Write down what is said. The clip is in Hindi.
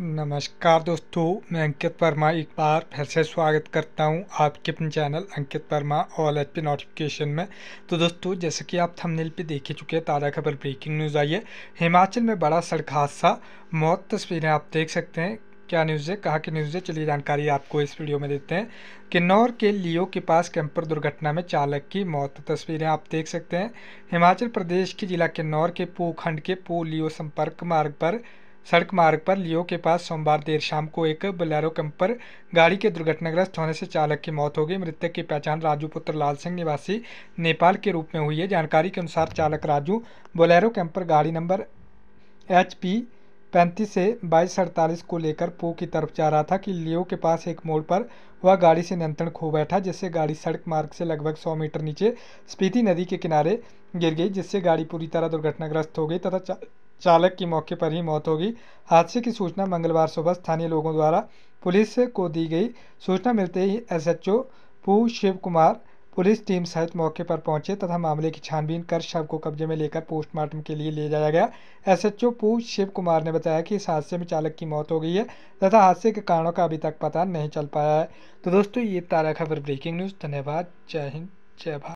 नमस्कार दोस्तों मैं अंकित वर्मा एक बार फिर से स्वागत करता हूं आपके अपने channel Ankit Verma all H P notification में तो दोस्तों जैसे कि आप थंबनेल पे देख ही चुके हैं ताज़ा खबर ब्रेकिंग न्यूज़ आई है हिमाचल में बड़ा सड़क हादसा मौत तस्वीरें आप देख सकते हैं क्या न्यूज़ है कहाँ की न्यूज़ है चलिए जानकारी आपको इस वीडियो में देते हैं किन्नौर के लियो के पास कैंपर दुर्घटना में चालक की मौत तस्वीरें आप देख सकते हैं हिमाचल प्रदेश के जिला किन्नौर के पो खंड के पो लियो संपर्क मार्ग पर सड़क मार्ग पर लियो के पास सोमवार देर शाम को एक बोलेरो कैंपर गाड़ी के दुर्घटनाग्रस्त होने से चालक की मौत हो गई मृतक की पहचान राजू पुत्र लाल सिंह निवासी नेपाल के रूप में हुई है जानकारी के अनुसार चालक राजू बोलेरो कैंपर गाड़ी नंबर एच पी पैंतीस से बाईस अड़तालीस को लेकर पो की तरफ जा रहा था कि लियो के पास एक मोड़ पर वह गाड़ी से नियंत्रण खो बैठा जिससे गाड़ी सड़क मार्ग से लगभग 100 मीटर नीचे स्पीति नदी के किनारे गिर गई जिससे गाड़ी पूरी तरह दुर्घटनाग्रस्त हो गई तथा चालक की मौके पर ही मौत हो गई हादसे की सूचना मंगलवार सुबह स्थानीय लोगों द्वारा पुलिस को दी गई सूचना मिलते ही एसएचओ पू शिव कुमार पुलिस टीम सहित मौके पर पहुंचे तथा मामले की छानबीन कर शव को कब्जे में लेकर पोस्टमार्टम के लिए ले जाया गया एसएचओ पू शिव कुमार ने बताया कि इस हादसे में चालक की मौत हो गई है तथा हादसे के कारणों का अभी तक पता नहीं चल पाया है तो दोस्तों ये तारा खबर ब्रेकिंग न्यूज़ धन्यवाद जय हिंद जय भारत